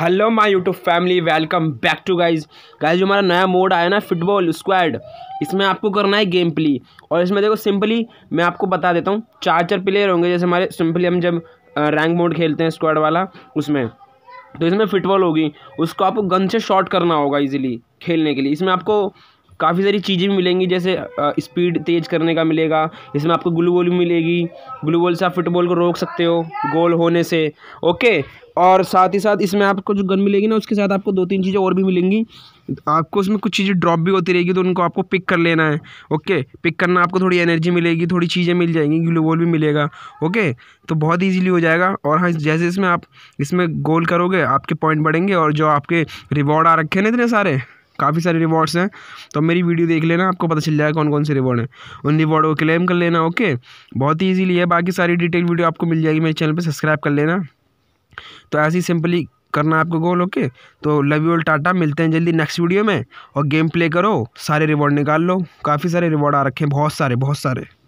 hello my YouTube family welcome back to guys guys जो हमारा नया मोड आया ना फुटबॉल स्क्वाड इसमें आपको करना है गेम प्ले और इसमें देखो सिंपली मैं आपको बता देता हूँ चार चार प्लेयर होंगे जैसे हमारे सिंपली हम जब रैंक मोड खेलते हैं स्क्वाड वाला उसमें तो इसमें फुटबॉल होगी उसको आपको गन से शॉर्ट करना होगा ईजिली खेलने के लिए इसमें आपको काफ़ी सारी चीज़ें भी मिलेंगी जैसे स्पीड तेज़ करने का मिलेगा इसमें आपको ग्लू बॉल भी मिलेगी ग्लू बॉल से आप फुटबॉल को रोक सकते हो गोल होने से ओके और साथ ही साथ इसमें आपको जो गन मिलेगी ना उसके साथ आपको दो तीन चीज़ें और भी मिलेंगी आपको उसमें कुछ चीज़ें ड्रॉप भी होती रहेगी तो उनको आपको पिक कर लेना है ओके पिक करना आपको थोड़ी एनर्जी मिलेगी थोड़ी चीज़ें मिल जाएंगी ग्लू बॉल भी मिलेगा ओके तो बहुत ईजिली हो जाएगा और हाँ जैसे इसमें आप इसमें गोल करोगे आपके पॉइंट बढ़ेंगे और जो आपके रिवॉर्ड आ रखे हैं ना इतने सारे काफ़ी सारे रिवॉर्ड्स हैं तो मेरी वीडियो देख लेना आपको पता चल जाएगा कौन कौन से रिवॉर्ड हैं उन रिवॉर्ड को क्लेम कर लेना ओके बहुत ही ईजीली है बाकी सारी डिटेल वीडियो आपको मिल जाएगी मेरे चैनल पर सब्सक्राइब कर लेना तो ऐसे ही सिंपली करना आपको गोल ओके तो लव यू टाटा मिलते हैं जल्दी नेक्स्ट वीडियो में और गेम प्ले करो सारे रिवॉर्ड निकाल लो काफ़ी सारे रिवॉर्ड आ रखे हैं बहुत सारे बहुत सारे